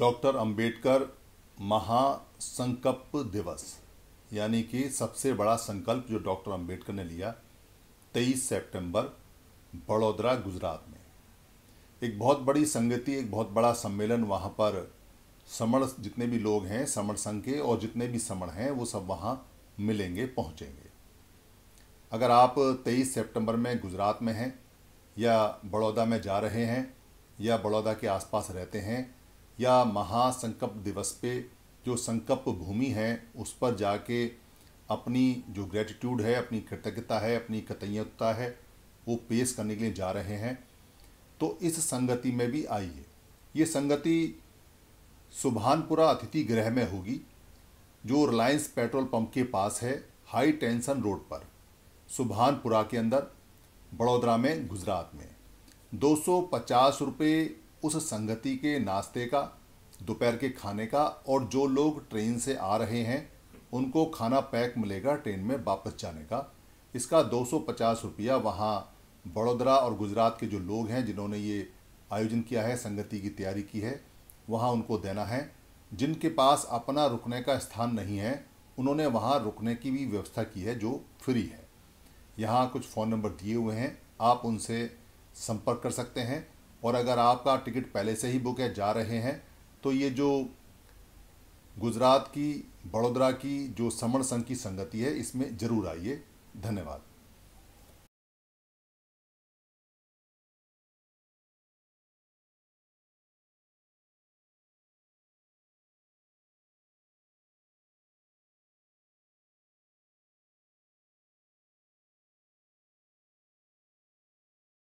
doctor Ambedkar महासंकल्प दिवस यानी कि सबसे बड़ा संकल्प जो डॉक्टर अंबेडकर ने लिया 23 सितंबर बड़ोदरा गुजरात में एक बहुत बड़ी संगति एक बहुत बड़ा सम्मेलन वहाँ पर समण जितने भी लोग हैं समण संघ के और जितने भी समण हैं वो सब वहाँ मिलेंगे पहुँचेंगे अगर आप 23 सितंबर में गुजरात में हैं या बड़ौदा में जा रहे हैं या बड़ौदा के आसपास रहते हैं या महासंकल्प दिवस पे जो संकल्प भूमि है उस पर जाके अपनी जो ग्रेटिट्यूड है अपनी कृतज्ञता है अपनी कृतज्ञता है वो पेश करने के लिए जा रहे हैं तो इस संगति में भी आइए ये संगति सुभानपुरा अतिथि गृह में होगी जो रिलायंस पेट्रोल पंप के पास है हाई टेंशन रोड पर सुभानपुरा के अंदर बड़ोदरा में गुजरात में दो सौ पचास रुपये उस संगति के नाश्ते का दोपहर के खाने का और जो लोग ट्रेन से आ रहे हैं उनको खाना पैक मिलेगा ट्रेन में वापस जाने का इसका दो सौ पचास रुपया वहाँ बड़ोदरा और गुजरात के जो लोग हैं जिन्होंने ये आयोजन किया है संगति की तैयारी की है वहाँ उनको देना है जिनके पास अपना रुकने का स्थान नहीं है उन्होंने वहाँ रुकने की भी व्यवस्था की है जो फ्री है यहाँ कुछ फ़ोन नंबर दिए हुए हैं आप उनसे संपर्क कर सकते हैं और अगर आपका टिकट पहले से ही बुक है जा रहे हैं तो ये जो गुजरात की बड़ोदरा की जो समण संघ की संगति है इसमें ज़रूर आइए धन्यवाद